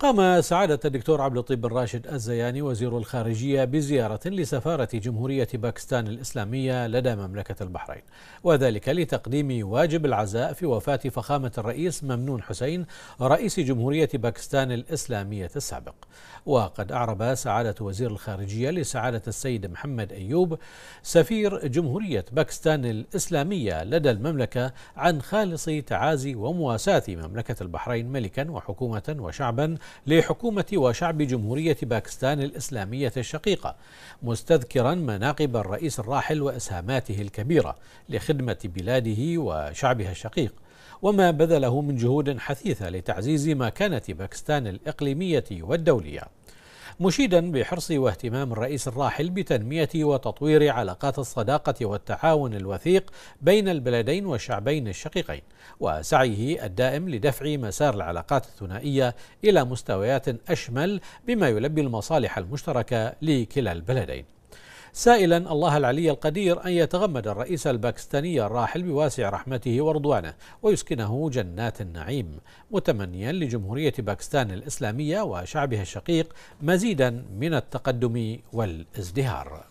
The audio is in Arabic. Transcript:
قام سعادة الدكتور عبد الطيب بن راشد الزياني وزير الخارجية بزيارة لسفارة جمهورية باكستان الإسلامية لدى مملكة البحرين وذلك لتقديم واجب العزاء في وفاة فخامة الرئيس ممنون حسين رئيس جمهورية باكستان الإسلامية السابق وقد أعرب سعادة وزير الخارجية لسعادة السيد محمد أيوب سفير جمهورية باكستان الإسلامية لدى المملكة عن خالص تعازي ومواساة مملكة البحرين ملكا وحكومة وشعبا لحكومة وشعب جمهورية باكستان الإسلامية الشقيقة مستذكرا مناقب الرئيس الراحل وإسهاماته الكبيرة لخدمة بلاده وشعبها الشقيق وما بذله من جهود حثيثة لتعزيز مكانة باكستان الإقليمية والدولية مشيدا بحرص واهتمام الرئيس الراحل بتنمية وتطوير علاقات الصداقة والتعاون الوثيق بين البلدين والشعبين الشقيقين وسعيه الدائم لدفع مسار العلاقات الثنائية إلى مستويات أشمل بما يلبي المصالح المشتركة لكلا البلدين سائلا الله العلي القدير أن يتغمد الرئيس الباكستاني الراحل بواسع رحمته ورضوانه ويسكنه جنات النعيم متمنيا لجمهورية باكستان الإسلامية وشعبها الشقيق مزيدا من التقدم والازدهار